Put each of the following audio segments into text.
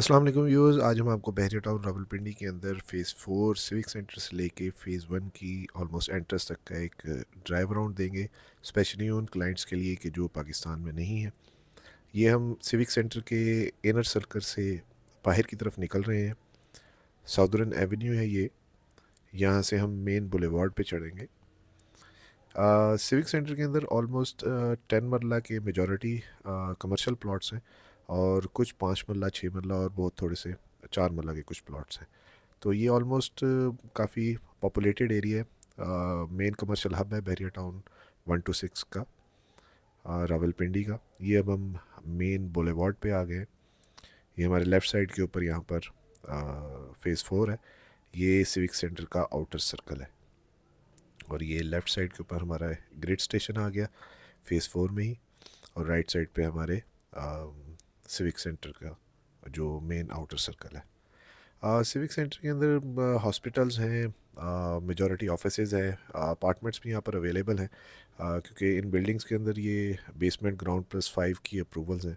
अस्सलाम वालेकुम आज हम आपको बहरिया टाउन रावलपिंडी के अंदर फ़ेज़ फोर सिविक सेंटर से लेके फ़ेज़ वन की ऑलमोस्ट एंट्रेंस तक का एक ड्राइव uh, राउंड देंगे स्पेशली उन क्लाइंट्स के लिए कि जो पाकिस्तान में नहीं है ये हम सिविक सेंटर के इनर सर्कल से बाहर की तरफ निकल रहे हैं साउदर्न एवेन्यू है ये यहाँ से हम मेन बुलेवार्ड पर चढ़ेंगे सिविक uh, सेंटर के अंदर ऑलमोस्ट टेन uh, मरला के मेजॉरिटी कमर्शल प्लाट्स हैं और कुछ पाँच मल्ला छः मल्ला और बहुत थोड़े से चार मल्ला के कुछ प्लॉट्स हैं तो ये ऑलमोस्ट काफ़ी पॉपुलेटेड एरिया है मेन कमर्शियल हब है Bahria town one two six का रावलपिंडी का ये अब हम मेन बोलेवार्ड पे आ गए ये हमारे लेफ़्ट साइड के ऊपर यहाँ पर फ़ेज़ फोर है ये सिविक सेंटर का आउटर सर्कल है और ये लेफ़्ट साइड के ऊपर हमारा ग्रिड स्टेशन आ गया फ़ेज़ फोर में ही और राइट साइड पे हमारे आ, सिविक सेंटर का जो मेन आउटर सर्कल है सिविक uh, सेंटर के अंदर हॉस्पिटल्स uh, हैं मेजॉरिटी uh, ऑफिसेज हैं अपार्टमेंट्स भी यहाँ पर अवेलेबल हैं क्योंकि इन बिल्डिंग्स के अंदर ये बेसमेंट ग्राउंड प्लस फाइव की अप्रूवल्स हैं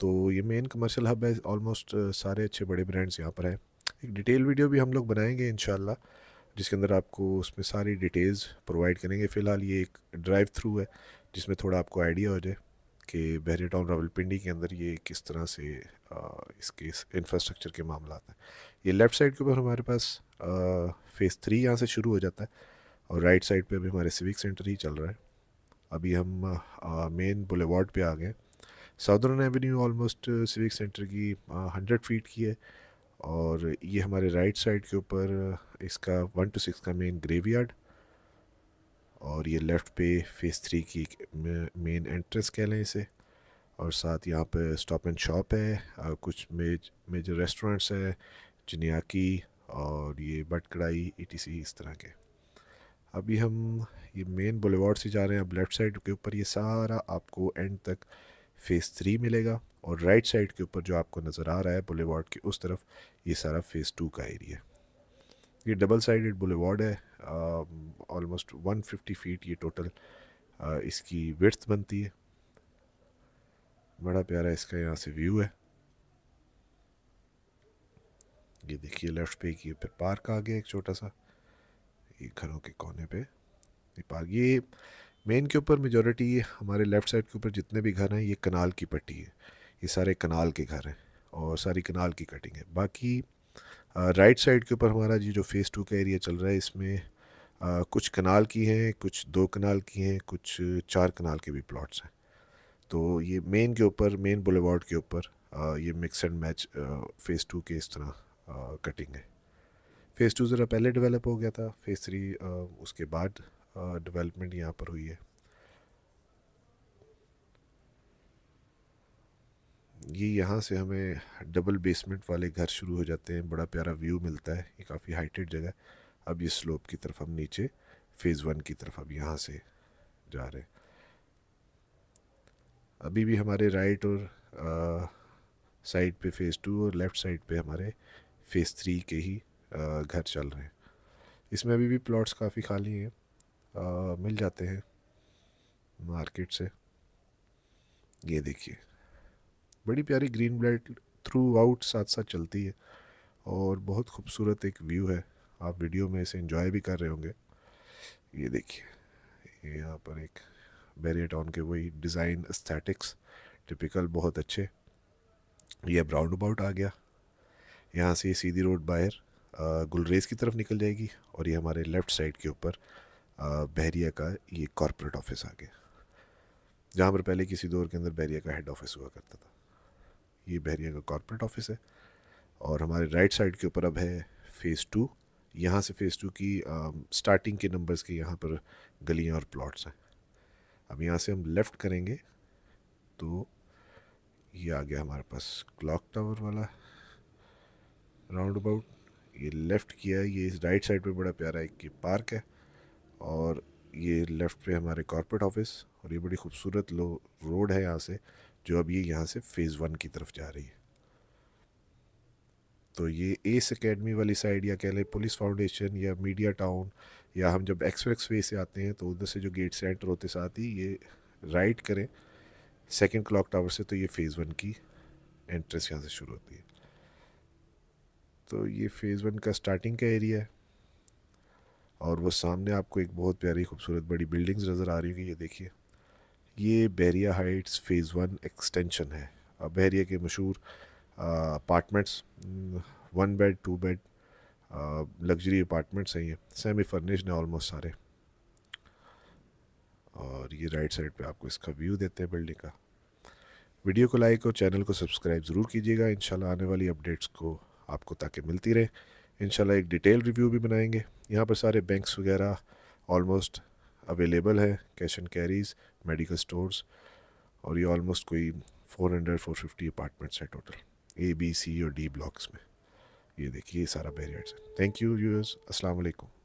तो ये मेन कमर्शियल हब है ऑलमोस्ट सारे अच्छे बड़े ब्रांड्स यहाँ पर हैं एक डिटेल वीडियो भी हम लोग बनाएंगे इन जिसके अंदर आपको उसमें सारी डिटेल्स प्रोवाइड करेंगे फ़िलहाल ये एक ड्राइव थ्रू है जिसमें थोड़ा आपको आइडिया हो जाए कि बहरेटॉन रावलपिंडी के अंदर ये किस तरह से इसके इंफ्रास्ट्रक्चर के मामला हैं ये लेफ़्ट साइड के ऊपर हमारे पास फ़ेज़ थ्री यहाँ से शुरू हो जाता है और राइट साइड पे अभी हमारे सिविक सेंटर ही चल रहा है अभी हम मेन बुलेवार्ड पे आ गए southern avenue almost civic centre की हंड्रेड फीट की है और ये हमारे राइट साइड के ऊपर इसका वन टू सिक्स का मेन ग्रेवयार्ड और ये लेफ़्ट पे फेस थ्री की मेन एंट्रेंस कह लें इसे और साथ यहाँ पे स्टॉप एंड शॉप है और कुछ मेज मेजर रेस्टोरेंट्स हैं जनियाकी और ये बट कढ़ाई ई e इस तरह के अभी हम ये मेन बुलेवार्ड से जा रहे हैं अब लेफ़्ट साइड के ऊपर ये सारा आपको एंड तक फ़ेज़ थ्री मिलेगा और राइट साइड के ऊपर जो आपको नज़र आ रहा है बुलेवार्ड के उस तरफ ये सारा फ़ेज़ टू का एरिया ये डबल साइडेड बुलेवार्ड है ऑलमोस्ट वन फिफ्टी फीट ये टोटल आ, uh, इसकी वर्थ बनती है बड़ा प्यारा इसका यहाँ से व्यू है ये देखिए लेफ्ट पे ये फिर पार्क आ गया एक छोटा सा ये घरों के कोने पे ये पार्क ये मेन के ऊपर मेजोरिटी हमारे लेफ़्ट साइड के ऊपर जितने भी घर हैं ये कनाल की पट्टी है ये सारे कनाल के घर हैं और सारी कनाल की कटिंग है बाकी राइट साइड के ऊपर हमारा ये जो फेज़ टू का एरिया चल रहा है इसमें आ, कुछ कनाल की हैं कुछ दो कनाल की हैं कुछ चार कनाल के भी प्लॉट्स हैं तो ये मेन के ऊपर मेन बुलेवार्ड के ऊपर ये mix and match phase two के इस तरह आ, कटिंग है फ़ेज़ टू ज़रा पहले डेवलप हो गया था फ़ेज़ थ्री उसके बाद डेवलपमेंट यहाँ पर हुई है ये यहाँ से हमें डबल बेसमेंट वाले घर शुरू हो जाते हैं बड़ा प्यारा व्यू मिलता है ये काफ़ी हाइटेड जगह है अब ये स्लोप की तरफ हम नीचे फ़ेज़ वन की तरफ अब यहाँ से जा रहे हैं अभी भी हमारे राइट और साइड पे फ़ेज़ टू और लेफ़्ट साइड पे हमारे फ़ेज़ थ्री के ही आ, घर चल रहे हैं इसमें अभी भी प्लॉट्स काफ़ी खाली हैं मिल जाते हैं मार्केट से ये देखिए बड़ी प्यारी ग्रीन बेल्ट थ्रू आउट साथ साथ चलती है और बहुत खूबसूरत एक व्यू है आप वीडियो में इसे इंजॉय भी कर रहे होंगे ये देखिए यहाँ पर एक बैरियर टाउन के वही डिज़ाइन स्थेटिक्स टिपिकल बहुत अच्छे ये अब राउंड अबाउट आ गया यहाँ से सीधी रोड बाहर गुलरेज की तरफ निकल जाएगी और ये हमारे लेफ़्ट साइड के ऊपर बहरिया का ये कॉरपोरेट ऑफिस आ गया जहाँ पर पहले किसी दौर के अंदर बहरिया का हेड ऑफिस हुआ करता था ये बहरिया का कॉरपोरेट ऑफिस है और हमारे राइट साइड के ऊपर अब है फ़ेज़ टू यहाँ से फ़ेज़ टू की आ, um, स्टार्टिंग के नंबर्स के यहाँ पर गलियाँ और प्लॉट्स हैं अब यहाँ से हम लेफ़्ट करेंगे तो ये आ गया हमारे पास क्लॉक टावर वाला राउंड अबाउट ये लेफ़्ट किया है ये इस राइट साइड पे बड़ा प्यारा एक ये पार्क है और ये लेफ़्ट पे हमारे कॉरपोरेट ऑफिस और ये बड़ी खूबसूरत लो रोड है यहाँ से जो अब ये यहाँ से फेज़ वन की तरफ जा रही है तो ये एस एकेडमी वाली साइड या कह लें पुलिस फाउंडेशन या मीडिया टाउन या हम जब एक्सप्रेस वे से आते हैं तो उधर से जो गेट से एंटर होते साथ ही ये राइट करें सेकेंड क्लॉक टावर से तो ये फ़ेज़ वन की एंट्रेंस यहाँ से शुरू होती है तो ये फ़ेज़ वन का स्टार्टिंग का एरिया है और वो सामने आपको एक बहुत प्यारी खूबसूरत बड़ी बिल्डिंग्स नज़र आ रही होगी ये देखिए ये Bahria heights phase one extension है बहरिया के मशहूर apartments one bed two bed luxury apartments हैं ये सेमी फर्निश्ड हैं ऑलमोस्ट सारे और ये राइट साइड पे आपको इसका व्यू देते हैं बिल्डिंग का वीडियो को लाइक और चैनल को सब्सक्राइब ज़रूर कीजिएगा इन आने वाली अपडेट्स को आपको ताकि मिलती रहे इन एक डिटेल रिव्यू भी बनाएंगे यहाँ पर सारे बैंक्स वगैरह ऑलमोस्ट अवेलेबल है cash and carries medical stores और ये ऑलमोस्ट कोई 400 450 अपार्टमेंट्स है टोटल ए बी सी और डी ब्लॉक्स में ये देखिए ये सारा बैरियर्स है थैंक यू यूएस अस्सलाम वालेकुम